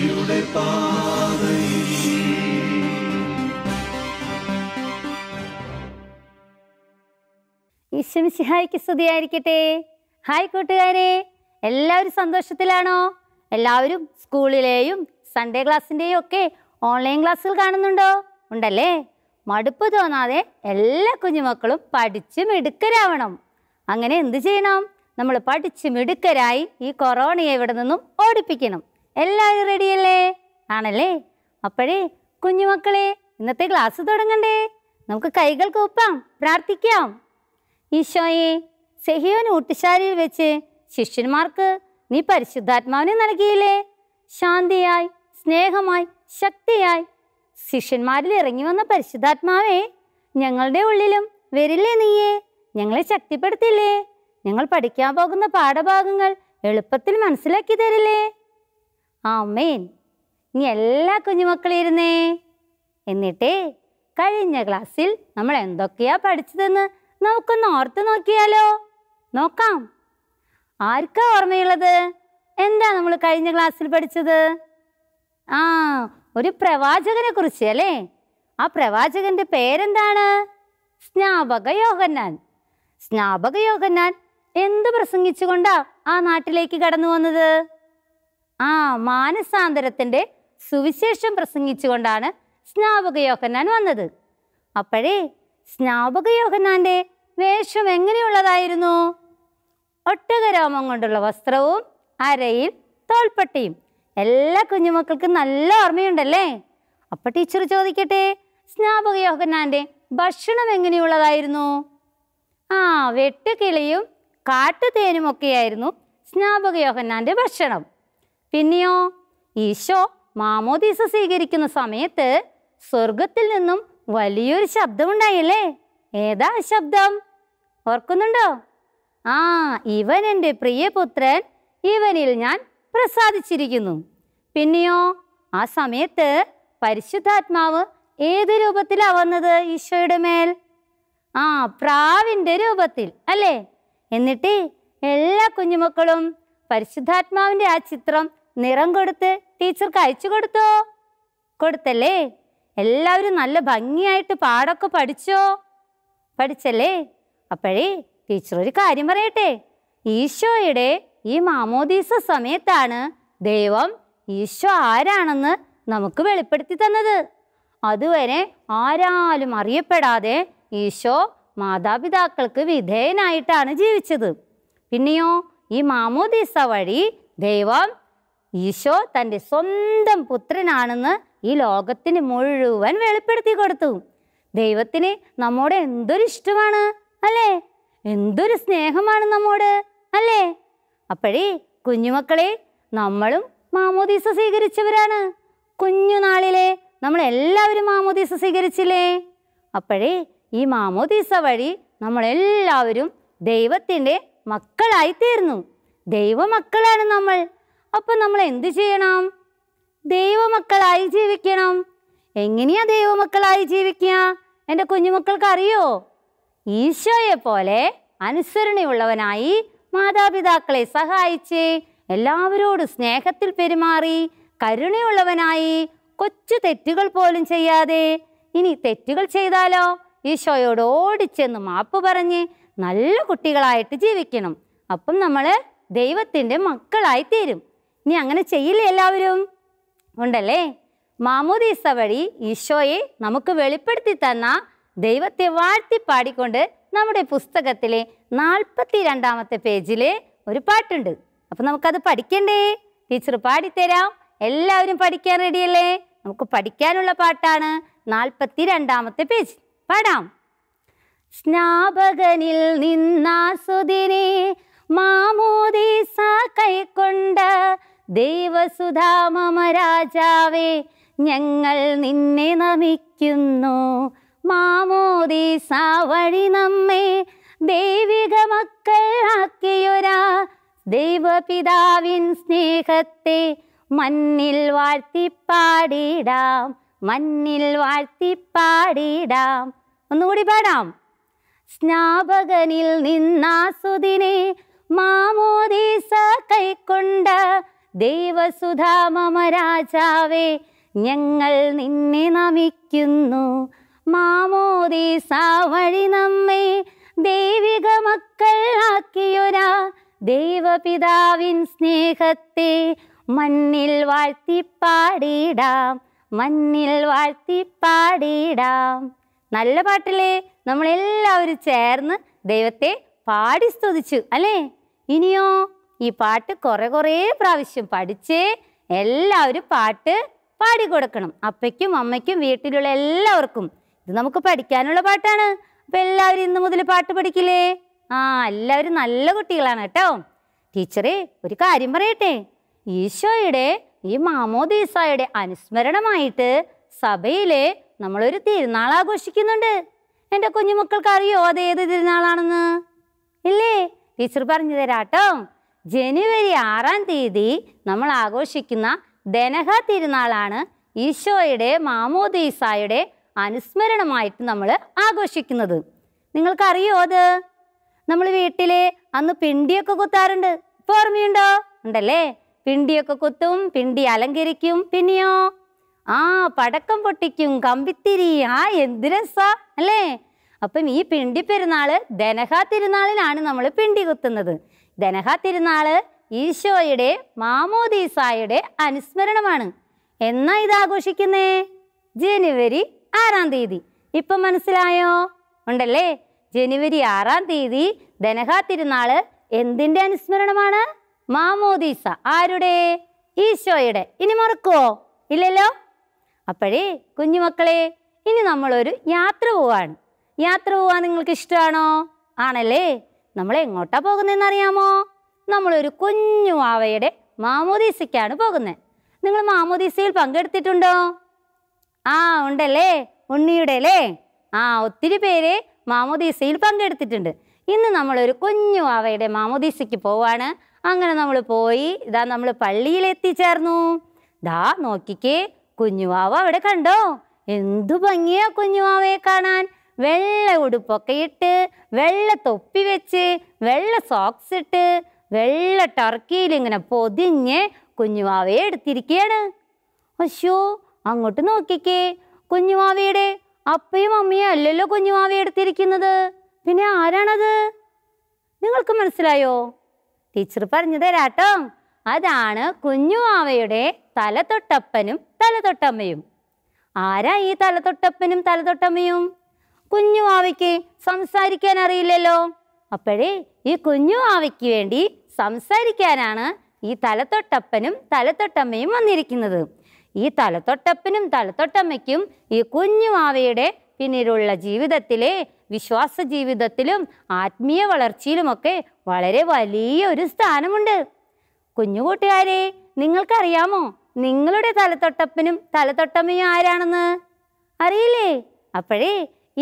കൃപയുടെ പാതയിൽ ഈശ്വമിശിഹായ്ക്ക് സ്തുതിയായിരിക്കട്ടെ ഹായ് കൂട്ടുകാരെ എല്ലാവരും സന്തോഷത്തിലാണോ എല്ലാവരും സ്കൂളിലെയും സൺഡേ ക്ലാസ്സിൻ്റെയും ഒക്കെ ഓൺലൈൻ ക്ലാസ്സുകൾ കാണുന്നുണ്ടോ ഉണ്ടല്ലേ മടുപ്പ് തോന്നാതെ എല്ലാ കുഞ്ഞുമക്കളും പഠിച്ചു മിടുക്കരാവണം അങ്ങനെ എന്ത് ചെയ്യണം നമ്മൾ പഠിച്ചു മിടുക്കരായി ഈ കൊറോണയെ ഇവിടെ നിന്നും ഓടിപ്പിക്കണം എല്ലാവരും റെഡിയല്ലേ ആണല്ലേ അപ്പോഴേ കുഞ്ഞുമക്കളെ ഇന്നത്തെ ക്ലാസ് തുടങ്ങണ്ടേ നമുക്ക് കൈകൾ കൂപ്പാം പ്രാർത്ഥിക്കാം ഈശോയെ സെഹിയോൻ ഊട്ടുശാലിയിൽ വെച്ച് ശിഷ്യന്മാർക്ക് നീ പരിശുദ്ധാത്മാവിനെ നൽകിയില്ലേ ശാന്തിയായി സ്നേഹമായി ശക്തിയായി ശിഷ്യന്മാരിൽ ഇറങ്ങി വന്ന പരിശുദ്ധാത്മാവേ ഞങ്ങളുടെ ഉള്ളിലും വരില്ലേ നീയെ ഞങ്ങളെ ശക്തിപ്പെടുത്തില്ലേ ഞങ്ങൾ പഠിക്കാൻ പോകുന്ന പാഠഭാഗങ്ങൾ എളുപ്പത്തിൽ മനസ്സിലാക്കി തരില്ലേ ആമേൻ ഇനി എല്ലാ ഇരുന്നേ എന്നിട്ട് കഴിഞ്ഞ ക്ലാസ്സിൽ നമ്മൾ എന്തൊക്കെയാ പഠിച്ചതെന്ന് നമുക്കൊന്ന് ഓർത്ത് നോക്കിയാലോ നോക്കാം ആർക്കാ ഓർമ്മയുള്ളത് എന്താ നമ്മൾ കഴിഞ്ഞ ക്ലാസ്സിൽ പഠിച്ചത് ആ ഒരു പ്രവാചകനെ കുറിച്ച് അല്ലേ ആ പ്രവാചകന്റെ പേരെന്താണ് സ്നാപക യോഹന്നാൻ സ്നാപക യോഹന്നാൻ എന്ത് പ്രസംഗിച്ചുകൊണ്ടാ ആ നാട്ടിലേക്ക് കടന്നു വന്നത് ആ മാനസാന്തരത്തിൻ്റെ സുവിശേഷം പ്രസംഗിച്ചുകൊണ്ടാണ് സ്നാപക യോഹന്നാൻ വന്നത് അപ്പോഴേ സ്നാപക യോഹന്നാൻ്റെ വേഷം എങ്ങനെയുള്ളതായിരുന്നു ഒട്ടകരോമം കൊണ്ടുള്ള വസ്ത്രവും അരയിൽ തോൽപ്പട്ടിയും എല്ലാ കുഞ്ഞുമക്കൾക്കും നല്ല ഓർമ്മയുണ്ടല്ലേ അപ്പോൾ ടീച്ചർ ചോദിക്കട്ടെ സ്നാപക യോഹന്നാൻ്റെ ഭക്ഷണം എങ്ങനെയുള്ളതായിരുന്നു ആ വെട്ടുകിളിയും കാട്ടുതേനുമൊക്കെയായിരുന്നു സ്നാപക യോഹന്നാൻ്റെ ഭക്ഷണം പിന്നെയോ ഈശോ മാമോദീസ സ്വീകരിക്കുന്ന സമയത്ത് സ്വർഗത്തിൽ നിന്നും വലിയൊരു ശബ്ദമുണ്ടായില്ലേ ഏതാ ശബ്ദം ഓർക്കുന്നുണ്ടോ ആ ഇവൻ എൻ്റെ പ്രിയപുത്രൻ ഇവനിൽ ഞാൻ പ്രസാദിച്ചിരിക്കുന്നു പിന്നെയോ ആ സമയത്ത് പരിശുദ്ധാത്മാവ് ഏത് രൂപത്തിലാ വന്നത് ഈശോയുടെ മേൽ ആ പ്രാവിൻ്റെ രൂപത്തിൽ അല്ലേ എന്നിട്ട് എല്ലാ കുഞ്ഞുമക്കളും പരിശുദ്ധാത്മാവിൻ്റെ ആ ചിത്രം നിറം കൊടുത്ത് ടീച്ചർക്ക് അയച്ചു കൊടുത്തോ കൊടുത്തല്ലേ എല്ലാവരും നല്ല ഭംഗിയായിട്ട് പാടൊക്കെ പഠിച്ചോ പഠിച്ചല്ലേ അപ്പോഴേ ടീച്ചർ ഒരു കാര്യം പറയട്ടെ ഈശോയുടെ ഈ മാമോദീസ സമയത്താണ് ദൈവം ഈശോ ആരാണെന്ന് നമുക്ക് വെളിപ്പെടുത്തി തന്നത് അതുവരെ ആരാലും അറിയപ്പെടാതെ ഈശോ മാതാപിതാക്കൾക്ക് വിധേയനായിട്ടാണ് ജീവിച്ചത് പിന്നെയോ ഈ മാമോദീസ വഴി ദൈവം ഈശോ തൻ്റെ സ്വന്തം പുത്രനാണെന്ന് ഈ ലോകത്തിന് മുഴുവൻ വെളിപ്പെടുത്തി കൊടുത്തു ദൈവത്തിന് നമ്മോട് എന്തൊരു ഇഷ്ടമാണ് അല്ലേ എന്തൊരു സ്നേഹമാണ് നമ്മോട് അല്ലേ അപ്പോഴേ കുഞ്ഞുമക്കളെ നമ്മളും മാമോദീസ സ്വീകരിച്ചവരാണ് കുഞ്ഞുനാളിലെ നമ്മൾ എല്ലാവരും മാമോദീസ സ്വീകരിച്ചില്ലേ അപ്പോഴേ ഈ മാമോദീസ വഴി നമ്മളെല്ലാവരും ദൈവത്തിൻ്റെ മക്കളായി തീർന്നു ദൈവമക്കളാണ് നമ്മൾ അപ്പൊ നമ്മൾ എന്ത് ചെയ്യണം ദൈവമക്കളായി ജീവിക്കണം എങ്ങനെയാ ദൈവമക്കളായി ജീവിക്കുക എൻ്റെ കുഞ്ഞുമക്കൾക്ക് അറിയോ ഈശോയെ പോലെ അനുസരണയുള്ളവനായി മാതാപിതാക്കളെ സഹായിച്ച് എല്ലാവരോടും സ്നേഹത്തിൽ പെരുമാറി കരുണയുള്ളവനായി കൊച്ചു തെറ്റുകൾ പോലും ചെയ്യാതെ ഇനി തെറ്റുകൾ ചെയ്താലോ ഈശോയോട് ഓടിച്ചെന്ന് മാപ്പ് പറഞ്ഞ് നല്ല കുട്ടികളായിട്ട് ജീവിക്കണം അപ്പം നമ്മൾ ദൈവത്തിൻ്റെ മക്കളായി തീരും നീ അങ്ങനെ ചെയ്യില്ലേ എല്ലാവരും ഉണ്ടല്ലേ മാമോദീസ വഴി ഈശോയെ നമുക്ക് വെളിപ്പെടുത്തി തന്ന ദൈവത്തെ വാഴ്ത്തി പാടിക്കൊണ്ട് നമ്മുടെ പുസ്തകത്തിലെ നാൽപ്പത്തി രണ്ടാമത്തെ പേജിലെ ഒരു പാട്ടുണ്ട് അപ്പം നമുക്കത് പഠിക്കണ്ടേ ടീച്ചർ പാടിത്തരാം എല്ലാവരും പഠിക്കാൻ റെഡിയല്ലേ നമുക്ക് പഠിക്കാനുള്ള പാട്ടാണ് നാൽപ്പത്തി രണ്ടാമത്തെ പേജ് പാടാം സ്നാപകനിൽ നിന്നാസുദിനെ മാമോദീസ കൈക്കൊണ്ട് ദേവസുധാ രാജാവേ ഞങ്ങൾ നിന്നെ നമിക്കുന്നു മാമോദീസ വഴി നമ്മെ ദൈവിക മക്കൾ ആക്കിയൊരാ ദൈവപിതാവിൻ സ്നേഹത്തെ മണ്ണിൽ വാഴ്ത്തിപ്പാടിടാം മണ്ണിൽ വാഴ്ത്തിപ്പാടിടാം ഒന്നുകൂടി പാടാം സ്നാപകനിൽ നിന്നാസുദിനെ മാമോദീസ കൈക്കൊണ്ട് ദൈവസുധാമമരാജാവേ രാജാവേ ഞങ്ങൾ നിന്നെ നമിക്കുന്നു മാമോദീസ വഴി നമ്മെ ദൈവിക മക്കൾ ആക്കിയൊരാ ദൈവപിതാവിൻ സ്നേഹത്തെ മണ്ണിൽ വാഴ്ത്തിപ്പാടിയിടാം മണ്ണിൽ വാഴ്ത്തിപ്പാടിയിടാം നല്ല പാട്ടില്ലേ നമ്മളെല്ലാവരും ചേർന്ന് ദൈവത്തെ പാടി സ്തുതിച്ചു അല്ലേ ഇനിയോ ഈ പാട്ട് കുറെ കുറേ പ്രാവശ്യം പഠിച്ച് എല്ലാവരും പാട്ട് പാടിക്കൊടുക്കണം അപ്പയ്ക്കും അമ്മയ്ക്കും വീട്ടിലുള്ള എല്ലാവർക്കും ഇത് നമുക്ക് പഠിക്കാനുള്ള പാട്ടാണ് അപ്പം എല്ലാവരും ഇന്ന് മുതൽ പാട്ട് പഠിക്കില്ലേ ആ എല്ലാവരും നല്ല കുട്ടികളാണ് കേട്ടോ ടീച്ചറെ ഒരു കാര്യം പറയട്ടെ ഈശോയുടെ ഈ മാമോദീസായുടെ അനുസ്മരണമായിട്ട് സഭയിലെ നമ്മളൊരു തിരുനാൾ ആഘോഷിക്കുന്നുണ്ട് എൻ്റെ കുഞ്ഞുമക്കൾക്ക് അറിയോ അത് ഏത് തിരുനാളാണെന്ന് ഇല്ലേ ടീച്ചർ പറഞ്ഞു തരാട്ടോ ജനുവരി ആറാം തീയതി നമ്മൾ ആഘോഷിക്കുന്ന ദനഹ തിരുനാളാണ് ഈശോയുടെ മാമോദീസായുടെ അനുസ്മരണമായിട്ട് നമ്മൾ ആഘോഷിക്കുന്നത് നിങ്ങൾക്കറിയോ അത് നമ്മൾ വീട്ടിൽ അന്ന് പിണ്ടിയൊക്കെ കുത്താറുണ്ട് ഇപ്പോൾ ഓർമ്മയുണ്ടോ ഉണ്ടല്ലേ പിണ്ടിയൊക്കെ കുത്തും പിണ്ടി അലങ്കരിക്കും പിന്നെയോ ആ പടക്കം പൊട്ടിക്കും കമ്പിത്തിരി ആ എന്ത് അല്ലേ അപ്പം ഈ പിണ്ടി പെരുന്നാൾ ദനഹ തിരുനാളിലാണ് നമ്മൾ പിണ്ടി കുത്തുന്നത് ദനഹ തിരുനാള് ഈശോയുടെ മാമോദീസായുടെ അനുസ്മരണമാണ് എന്നാ ഇത് ആഘോഷിക്കുന്നേ ജനുവരി ആറാം തീയതി ഇപ്പൊ മനസ്സിലായോ ഉണ്ടല്ലേ ജനുവരി ആറാം തീയതി ദനഹ തിരുനാള് എന്തിന്റെ അനുസ്മരണമാണ് മാമോദീസ ആരുടെ ഈശോയുടെ ഇനി മറക്കുവോ ഇല്ലല്ലോ അപ്പോഴേ കുഞ്ഞുമക്കളെ ഇനി നമ്മളൊരു യാത്ര പോവാണ് യാത്ര പോവാൻ നിങ്ങൾക്ക് ഇഷ്ടമാണോ ആണല്ലേ നമ്മൾ എങ്ങോട്ടാ പോകുന്നതെന്ന് അറിയാമോ നമ്മളൊരു കുഞ്ഞു വാവയുടെ മാമോദീസയ്ക്കാണ് പോകുന്നത് നിങ്ങൾ മാമോദീസയിൽ പങ്കെടുത്തിട്ടുണ്ടോ ആ ഉണ്ടല്ലേ ഉണ്ണിയുടെ അല്ലേ ആ ഒത്തിരി പേര് മാമോദീസയിൽ പങ്കെടുത്തിട്ടുണ്ട് ഇന്ന് നമ്മളൊരു കുഞ്ഞു അവയുടെ മാമോദീസയ്ക്ക് പോവാണ് അങ്ങനെ നമ്മൾ പോയി ഇതാ നമ്മൾ പള്ളിയിൽ എത്തിച്ചേർന്നു ദാ നോക്കിക്കേ കുഞ്ഞുവാവ അവിടെ കണ്ടോ എന്തു ഭംഗിയാ കുഞ്ഞുവാവയെ കാണാൻ വെള്ള ഉടുപ്പൊക്കെ ഇട്ട് വെള്ള തൊപ്പി വെച്ച് വെള്ള സോക്സ് ഇട്ട് വെള്ള ടർക്കിയിൽ ഇങ്ങനെ പൊതിഞ്ഞ് കുഞ്ഞുമാവയെ എടുത്തിരിക്കുകയാണ് അശ്യോ അങ്ങോട്ട് നോക്കിക്കേ കുഞ്ഞുമാവയുടെ അപ്പയും അമ്മയും അല്ലല്ലോ കുഞ്ഞുമാവയെ എടുത്തിരിക്കുന്നത് പിന്നെ ആരാണത് നിങ്ങൾക്ക് മനസ്സിലായോ ടീച്ചർ പറഞ്ഞു തരാട്ടോ അതാണ് കുഞ്ഞുമാവയുടെ തലതൊട്ടപ്പനും തലതൊട്ടമ്മയും ആരാ ഈ തലതൊട്ടപ്പനും തലതൊട്ടമ്മയും കുഞ്ഞുവാവയ്ക്ക് സംസാരിക്കാൻ അറിയില്ലല്ലോ അപ്പോഴേ ഈ കുഞ്ഞുവാവയ്ക്ക് വേണ്ടി സംസാരിക്കാനാണ് ഈ തലത്തൊട്ടപ്പനും തലത്തൊട്ടമ്മയും വന്നിരിക്കുന്നത് ഈ തലത്തൊട്ടപ്പനും തലത്തൊട്ടമ്മയ്ക്കും ഈ കുഞ്ഞുമാവയുടെ പിന്നിലുള്ള ജീവിതത്തിലെ വിശ്വാസ ജീവിതത്തിലും ആത്മീയ വളർച്ചയിലുമൊക്കെ വളരെ വലിയ ഒരു സ്ഥാനമുണ്ട് കുഞ്ഞുകൂട്ടുകാരെ നിങ്ങൾക്കറിയാമോ നിങ്ങളുടെ തലത്തൊട്ടപ്പനും തലത്തൊട്ടമ്മയും ആരാണെന്ന് അറിയില്ലേ അപ്പോഴേ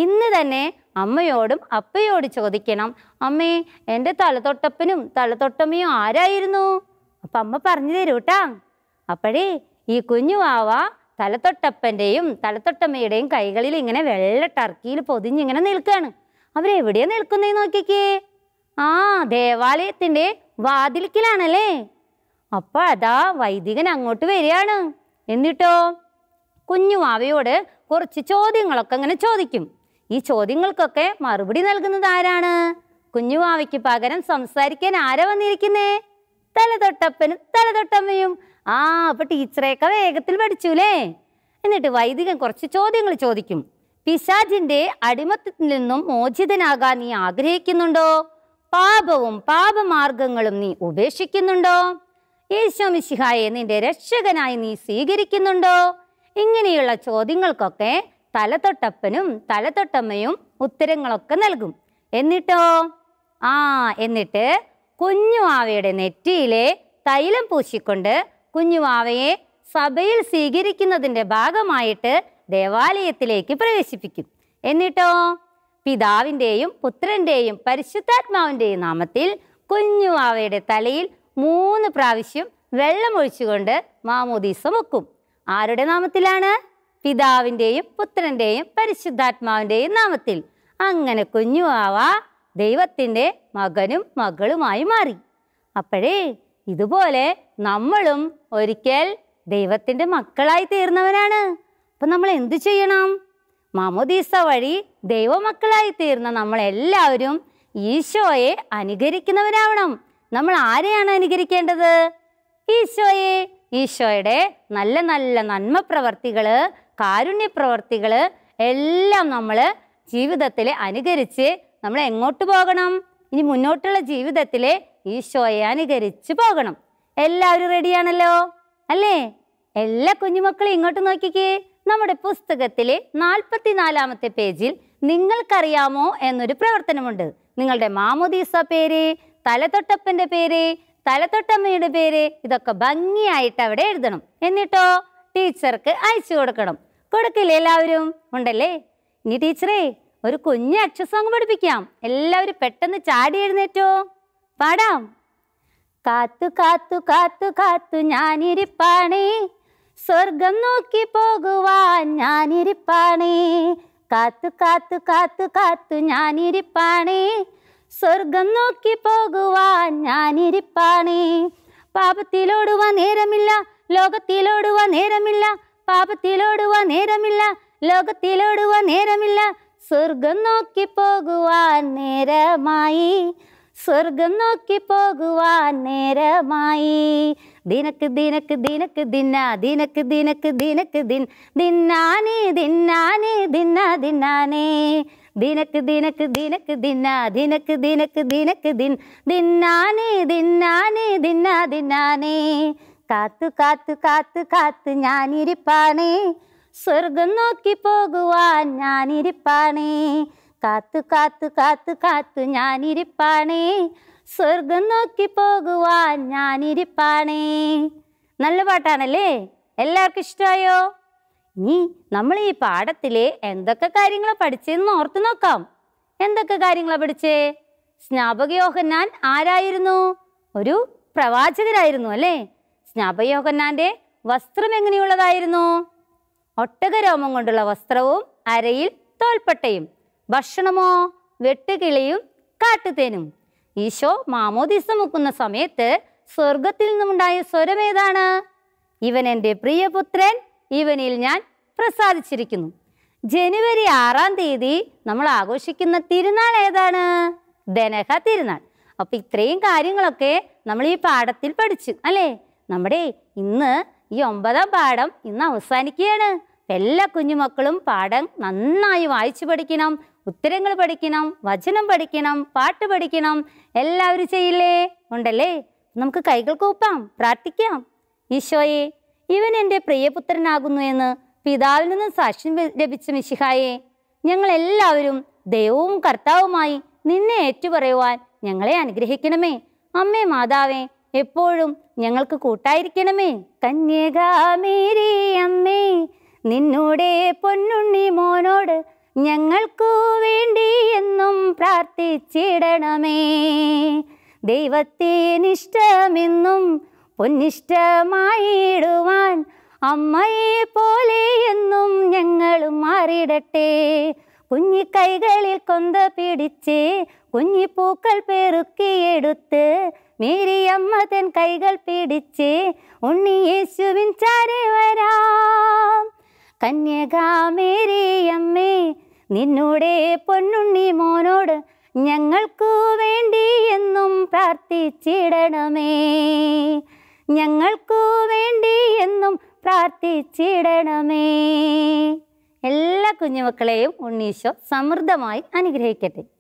ഇന്ന് തന്നെ അമ്മയോടും അപ്പയോട് ചോദിക്കണം അമ്മേ എൻ്റെ തലത്തൊട്ടപ്പനും തലത്തൊട്ടമ്മയും ആരായിരുന്നു അപ്പം അമ്മ പറഞ്ഞു തരൂട്ടാ അപ്പോഴേ ഈ കുഞ്ഞുവാവ തലത്തൊട്ടപ്പൻ്റെയും തലത്തൊട്ടമ്മയുടെയും കൈകളിൽ ഇങ്ങനെ വെള്ള ടർക്കിയിൽ പൊതിഞ്ഞിങ്ങനെ നിൽക്കുകയാണ് അവരെവിടെയാണ് നിൽക്കുന്നേ നോക്കിക്കേ ആ ദേവാലയത്തിൻ്റെ വാതിൽക്കിലാണല്ലേ അപ്പോൾ അതാ വൈദികൻ അങ്ങോട്ട് വരികയാണ് എന്നിട്ടോ കുഞ്ഞുവാവയോട് കുറച്ച് ചോദ്യങ്ങളൊക്കെ അങ്ങനെ ചോദിക്കും ഈ ചോദ്യങ്ങൾക്കൊക്കെ മറുപടി നൽകുന്നത് ആരാണ് കുഞ്ഞുവാവയ്ക്ക് പകരം സംസാരിക്കാൻ ആരാ വന്നിരിക്കുന്നേ തലതൊട്ടപ്പനും തലതൊട്ടമ്മയും ആ അപ്പൊ ടീച്ചറെയൊക്കെ വേഗത്തിൽ പഠിച്ചുല്ലേ എന്നിട്ട് വൈദികൻ കുറച്ച് ചോദ്യങ്ങൾ ചോദിക്കും പിശാജിന്റെ അടിമത്തത്തിൽ നിന്നും മോചിതനാകാൻ നീ ആഗ്രഹിക്കുന്നുണ്ടോ പാപവും പാപമാർഗങ്ങളും നീ ഉപേക്ഷിക്കുന്നുണ്ടോ യേശോമിശിഹായെ നിന്റെ രക്ഷകനായി നീ സ്വീകരിക്കുന്നുണ്ടോ ഇങ്ങനെയുള്ള ചോദ്യങ്ങൾക്കൊക്കെ തലതൊട്ടപ്പനും തലതൊട്ടമ്മയും ഉത്തരങ്ങളൊക്കെ നൽകും എന്നിട്ടോ ആ എന്നിട്ട് കുഞ്ഞുവാവയുടെ നെറ്റിയിലെ തൈലം പൂശിക്കൊണ്ട് കുഞ്ഞുവാവയെ സഭയിൽ സ്വീകരിക്കുന്നതിൻ്റെ ഭാഗമായിട്ട് ദേവാലയത്തിലേക്ക് പ്രവേശിപ്പിക്കും എന്നിട്ടോ പിതാവിൻ്റെയും പുത്രൻ്റെയും പരിശുദ്ധാത്മാവിൻ്റെയും നാമത്തിൽ കുഞ്ഞുവാവയുടെ തലയിൽ മൂന്ന് പ്രാവശ്യം വെള്ളമൊഴിച്ചുകൊണ്ട് മാമോദീസ മുക്കും ആരുടെ നാമത്തിലാണ് പിതാവിൻ്റെയും പുത്രൻ്റെയും പരിശുദ്ധാത്മാവിൻ്റെയും നാമത്തിൽ അങ്ങനെ കുഞ്ഞു ആവ ദൈവത്തിൻ്റെ മകനും മകളുമായി മാറി അപ്പോഴേ ഇതുപോലെ നമ്മളും ഒരിക്കൽ ദൈവത്തിൻ്റെ മക്കളായി തീർന്നവരാണ് അപ്പം നമ്മൾ എന്തു ചെയ്യണം മാമോദീസ വഴി ദൈവമക്കളായി തീർന്ന നമ്മളെല്ലാവരും ഈശോയെ അനുകരിക്കുന്നവരാവണം നമ്മൾ ആരെയാണ് അനുകരിക്കേണ്ടത് ഈശോയെ ഈശോയുടെ നല്ല നല്ല നന്മ പ്രവർത്തികൾ കാരുണ്യപ്രവർത്തികൾ എല്ലാം നമ്മൾ ജീവിതത്തിൽ അനുകരിച്ച് നമ്മൾ എങ്ങോട്ട് പോകണം ഇനി മുന്നോട്ടുള്ള ജീവിതത്തിൽ ഈശോയെ അനുകരിച്ച് പോകണം എല്ലാവരും റെഡിയാണല്ലോ അല്ലേ എല്ലാ കുഞ്ഞുമക്കളും ഇങ്ങോട്ട് നോക്കിക്കേ നമ്മുടെ പുസ്തകത്തിലെ നാൽപ്പത്തിനാലാമത്തെ പേജിൽ നിങ്ങൾക്കറിയാമോ എന്നൊരു പ്രവർത്തനമുണ്ട് നിങ്ങളുടെ മാമോദീസ പേര് തലതൊട്ടപ്പൻ്റെ പേര് തലതൊട്ടമ്മയുടെ പേര് ഇതൊക്കെ ഭംഗിയായിട്ട് അവിടെ എഴുതണം എന്നിട്ടോ ടീച്ചർക്ക് അയച്ചു കൊടുക്കണം കൊടുക്കില്ലേ എല്ലാവരും ഉണ്ടല്ലേ ഇനി ടീച്ചറേ ഒരു കുഞ്ഞ് അക്ഷസോങ് പഠിപ്പിക്കാം എല്ലാവരും പെട്ടെന്ന് ചാടി എഴുന്നേറ്റോ പാടാം കാത്തു കാത്തു കാത്തു കാത്തു ഞാനിരിപ്പാണേ സ്വർഗം നോക്കി പോകുവാൻ ഞാനിരിപ്പാണേ കാത്തു കാത്തു കാത്തു കാത്തു ഞാനിരിപ്പാണേ സ്വർഗം നോക്കി പോകുവാൻ ഞാനിരിപ്പാണേ പാപത്തിലോടുവാൻ നേരമില്ല ലോകത്തിലോടുവാൻ നേരമില്ല പാപത്തിലോടുവാൻ നേരമില്ല ലോകത്തിലോടുവാൻ നേരമില്ല സ്വർഗം നോക്കി പോകുവാൻ നേരമായി സ്വർഗം നോക്കി പോകുവാൻ നേരമായി ദിനക്ക് ദിനക്ക് ദിനക്ക് ദിന്ന ദിനക്ക് ദിനക്ക് ദിനക്ക് ദിൻ ദിന്നാനേ ദിന്നാനേ ദിന്ന ദിന്നാനേ ദിനക്ക് ദിനക്ക് ദിനക്ക് ദിന്ന ദിനക്ക് ദിനക്ക് ദിനക്ക് ദിൻ ദിന്നാനേ ദിന്നാനേ ദിന്ന ദിന്നാനേ കാത്തു കാത്തു കാത്തു കാത്ത് ഞാനിരിപ്പാണേ സ്വർഗം നോക്കി പോകുവാൻ ഞാനിരിപ്പാണേ കാത്തു കാത്തു കാത്തു കാത്തു ഞാനിരിപ്പാണേ സ്വർഗം നോക്കി പോകുവാൻ ഞാനിരിപ്പാണേ നല്ല പാട്ടാണല്ലേ എല്ലാവർക്കും ഇഷ്ടമായോ ഇനി നമ്മൾ ഈ പാഠത്തിലെ എന്തൊക്കെ കാര്യങ്ങൾ പഠിച്ചതെന്ന് ഓർത്തു നോക്കാം എന്തൊക്കെ കാര്യങ്ങളാണ് പഠിച്ചേ ഞാൻ ആരായിരുന്നു ഒരു പ്രവാചകരായിരുന്നു അല്ലേ സ്നാപയോഹന്നാന്റെ വസ്ത്രം എങ്ങനെയുള്ളതായിരുന്നു ഒട്ടകരോമം കൊണ്ടുള്ള വസ്ത്രവും അരയിൽ തോൽപ്പട്ടയും ഭക്ഷണമോ വെട്ടുകിളിയും കാട്ടുതേനും ഈശോ മാമോദീസ മുക്കുന്ന സമയത്ത് സ്വർഗത്തിൽ നിന്നുണ്ടായ സ്വരം ഏതാണ് ഇവൻ എൻ്റെ പ്രിയപുത്രൻ ഇവനിൽ ഞാൻ പ്രസാദിച്ചിരിക്കുന്നു ജനുവരി ആറാം തീയതി നമ്മൾ ആഘോഷിക്കുന്ന തിരുനാൾ ഏതാണ് ധനഹ തിരുനാൾ അപ്പൊ ഇത്രയും കാര്യങ്ങളൊക്കെ നമ്മൾ ഈ പാഠത്തിൽ പഠിച്ചു അല്ലേ നമ്മുടെ ഇന്ന് ഈ ഒമ്പതാം പാഠം ഇന്ന് അവസാനിക്കുകയാണ് എല്ലാ കുഞ്ഞുമക്കളും പാഠം നന്നായി വായിച്ചു പഠിക്കണം ഉത്തരങ്ങൾ പഠിക്കണം വചനം പഠിക്കണം പാട്ട് പഠിക്കണം എല്ലാവരും ചെയ്യില്ലേ ഉണ്ടല്ലേ നമുക്ക് കൈകൾ കൂപ്പാം പ്രാർത്ഥിക്കാം ഈശോയെ ഇവൻ എൻ്റെ പ്രിയപുത്രനാകുന്നു എന്ന് പിതാവിൽ നിന്ന് സാക്ഷ്യം ലഭിച്ച മിശിഹായെ ഞങ്ങൾ എല്ലാവരും ദൈവവും കർത്താവുമായി നിന്നെ ഏറ്റുപറയുവാൻ ഞങ്ങളെ അനുഗ്രഹിക്കണമേ അമ്മേ മാതാവേ എപ്പോഴും ഞങ്ങൾക്ക് കൂട്ടായിരിക്കണമേ കന്യകാമേരി അമ്മേ നിന്നോടെ പൊന്നുണ്ണി മോനോട് ഞങ്ങൾക്കു വേണ്ടി എന്നും പ്രാർത്ഥിച്ചിടണമേ നിഷ്ഠമെന്നും പൊന്നിഷ്ടമായിടുവാൻ അമ്മയെ പോലെ എന്നും ഞങ്ങൾ മാറിയിടട്ടെ കുഞ്ഞി കൈകളിൽ കൊന്ത പിടിച്ച് കുഞ്ഞിപ്പൂക്കൾ പെറുക്കിയെടുത്ത് മേരിയമ്മ തൻ കൈകൾ പിടിച്ച് യേശുവിൻ ചാരെ വരാം കന്യകാ മേരിയമ്മേ നിന്നൂടെ പൊന്നുണ്ണി മോനോട് ഞങ്ങൾക്കു വേണ്ടി എന്നും പ്രാർത്ഥിച്ചിടണമേ ഞങ്ങൾക്കു വേണ്ടി എന്നും പ്രാർത്ഥിച്ചിടണമേ എല്ലാ കുഞ്ഞുമക്കളെയും ഉണ്ണീശോ സമൃദ്ധമായി അനുഗ്രഹിക്കട്ടെ